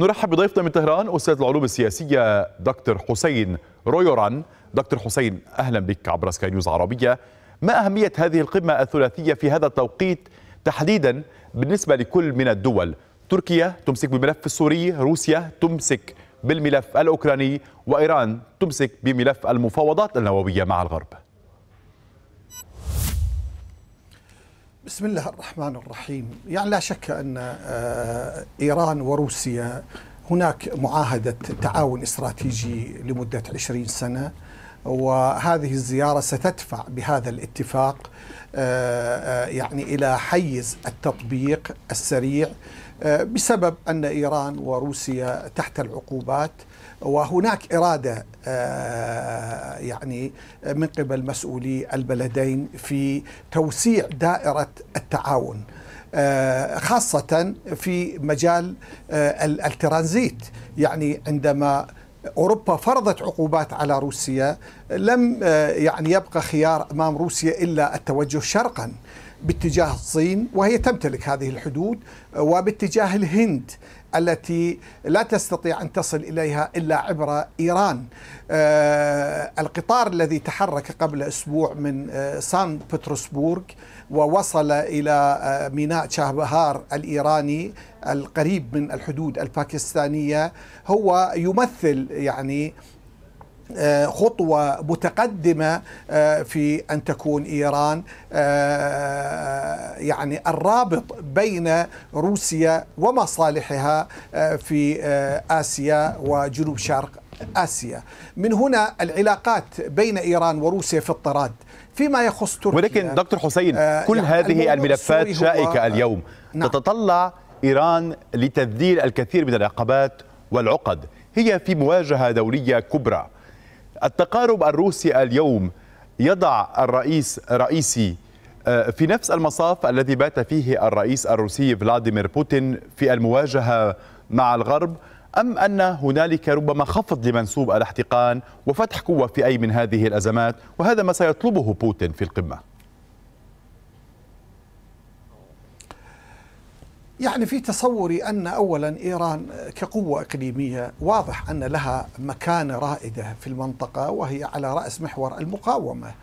نرحب بضيفنا من طهران استاذ العلوم السياسيه دكتور حسين رويوران دكتور حسين اهلا بك عبر سكاي نيوز عربيه ما اهميه هذه القمه الثلاثيه في هذا التوقيت تحديدا بالنسبه لكل من الدول تركيا تمسك بالملف السوري روسيا تمسك بالملف الاوكراني وايران تمسك بملف المفاوضات النوويه مع الغرب بسم الله الرحمن الرحيم يعني لا شك أن آه، إيران وروسيا هناك معاهدة تعاون استراتيجي لمدة 20 سنة وهذه الزيارة ستدفع بهذا الاتفاق آه، آه، يعني إلى حيز التطبيق السريع آه، بسبب أن إيران وروسيا تحت العقوبات وهناك إرادة يعني من قبل مسؤولي البلدين في توسيع دائرة التعاون خاصة في مجال الترانزيت يعني عندما أوروبا فرضت عقوبات على روسيا لم آه، يعني يبقى خيار أمام روسيا إلا التوجه شرقاً باتجاه الصين وهي تمتلك هذه الحدود آه، وباتجاه الهند التي لا تستطيع ان تصل اليها الا عبر ايران. آه، القطار الذي تحرك قبل اسبوع من آه، سان بطرسبورغ ووصل الى ميناء شاهبهار الايراني القريب من الحدود الباكستانيه هو يمثل يعني آه، خطوة متقدمة آه، في أن تكون إيران آه، يعني الرابط بين روسيا ومصالحها في آسيا وجنوب شرق آسيا من هنا العلاقات بين إيران وروسيا في الطراد فيما يخص تركيا ولكن دكتور حسين كل يعني هذه الملفات شائكة اليوم نعم. تتطلع إيران لتذليل الكثير من العقبات والعقد هي في مواجهة دولية كبرى التقارب الروسي اليوم يضع الرئيس رئيسي آه، في نفس المصاف الذي بات فيه الرئيس الروسي فلاديمير بوتين في المواجهه مع الغرب ام ان هنالك ربما خفض لمنسوب الاحتقان وفتح قوه في اي من هذه الازمات وهذا ما سيطلبه بوتين في القمه يعني في تصوري أن أولا إيران كقوة إقليمية واضح أن لها مكانة رائدة في المنطقة وهي على رأس محور المقاومة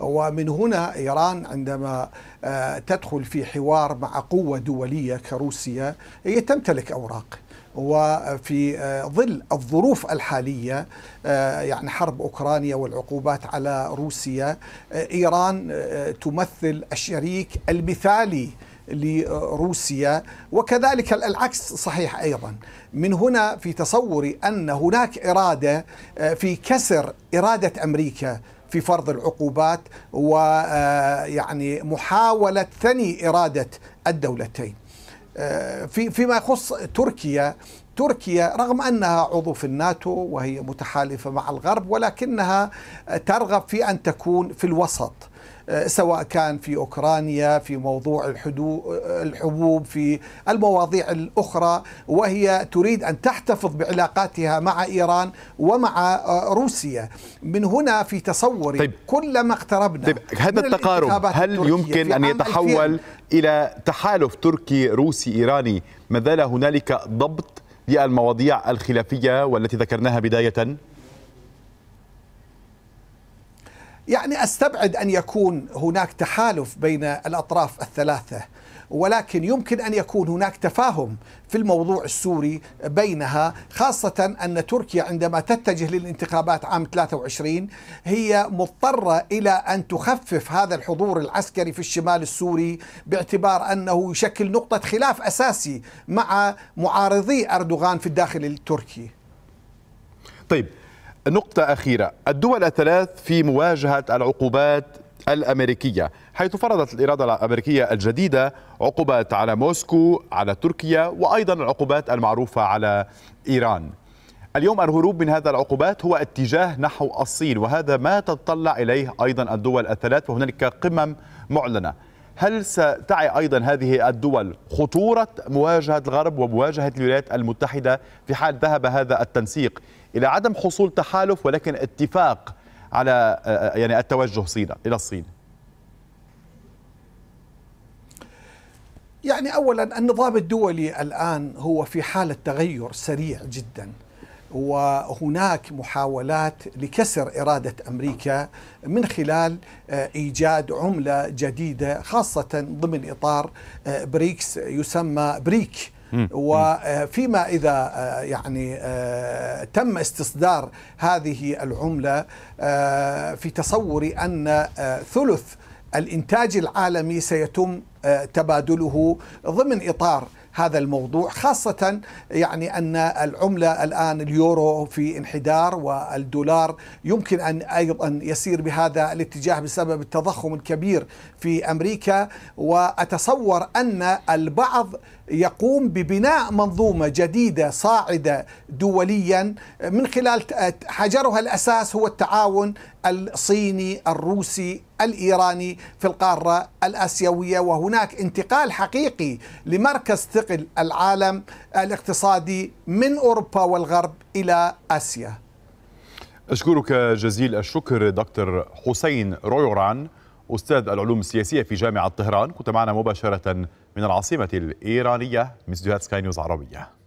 ومن هنا إيران عندما آه، تدخل في حوار مع قوة دولية كروسيا هي تمتلك أوراق وفي آه، ظل الظروف الحالية آه، يعني حرب أوكرانيا والعقوبات على روسيا إيران تمثل الشريك المثالي لروسيا وكذلك العكس صحيح ايضا من هنا في تصوري ان هناك اراده آه، في كسر اراده امريكا في فرض العقوبات ويعني آه، محاوله ثني اراده الدولتين آه، في فيما يخص تركيا تركيا رغم انها عضو في الناتو وهي متحالفه مع الغرب ولكنها ترغب في ان تكون في الوسط آه، سواء كان في اوكرانيا في موضوع آه، الحبوب في المواضيع الاخرى وهي تريد ان تحتفظ بعلاقاتها مع ايران ومع آه، روسيا من هنا في تصوري طيب كلما اقتربنا طيب هذا التقارب هل يمكن ان يتحول الى تحالف تركي روسي ايراني ما زال هنالك ضبط للمواضيع الخلافيه والتي ذكرناها بدايه يعني استبعد ان يكون هناك تحالف بين الاطراف الثلاثه ولكن يمكن ان يكون هناك تفاهم في الموضوع السوري بينها خاصه ان تركيا عندما تتجه للانتخابات عام 23 هي مضطره الى ان تخفف هذا الحضور العسكري في الشمال السوري باعتبار انه يشكل نقطه خلاف اساسي مع معارضي اردوغان في الداخل التركي. طيب نقطة أخيرة الدول الثلاث في مواجهة العقوبات الأمريكية حيث فرضت الإرادة الأمريكية الجديدة عقوبات على موسكو على تركيا وأيضا العقوبات المعروفة على إيران اليوم الهروب من هذا العقوبات هو اتجاه نحو الصين وهذا ما تتطلع إليه أيضا الدول الثلاث وهنالك قمم معلنة هل ستعي أيضا هذه الدول خطورة مواجهة الغرب ومواجهة الولايات المتحدة في حال ذهب هذا التنسيق الى عدم حصول تحالف ولكن اتفاق على يعني التوجه صينا الى الصين يعني اولا النظام الدولي الان هو في حاله تغير سريع جدا وهناك محاولات لكسر اراده امريكا من خلال آه، ايجاد عمله جديده خاصه ضمن اطار آه، بريكس يسمى بريك وفيما إذا آه، يعني آه، تم استصدار هذه العملة آه، في تصوري أن ثلث الإنتاج العالمي سيتم تبادله ضمن إطار هذا الموضوع خاصة يعني أن العملة الآن اليورو في انحدار والدولار يمكن أن أيضا يسير بهذا الاتجاه بسبب التضخم الكبير في أمريكا وأتصور أن البعض يقوم ببناء منظومه جديده صاعده دوليا من خلال حجرها الاساس هو التعاون الصيني الروسي الإيراني في القارة الآسيوية وهناك انتقال حقيقي لمركز ثقل العالم الاقتصادي من أوروبا والغرب إلى آسيا أشكرك جزيل الشكر دكتور حسين رويوران أستاذ العلوم السياسية في جامعة طهران كنت معنا مباشرة من العاصمة الإيرانية من سكاي نيوز عربية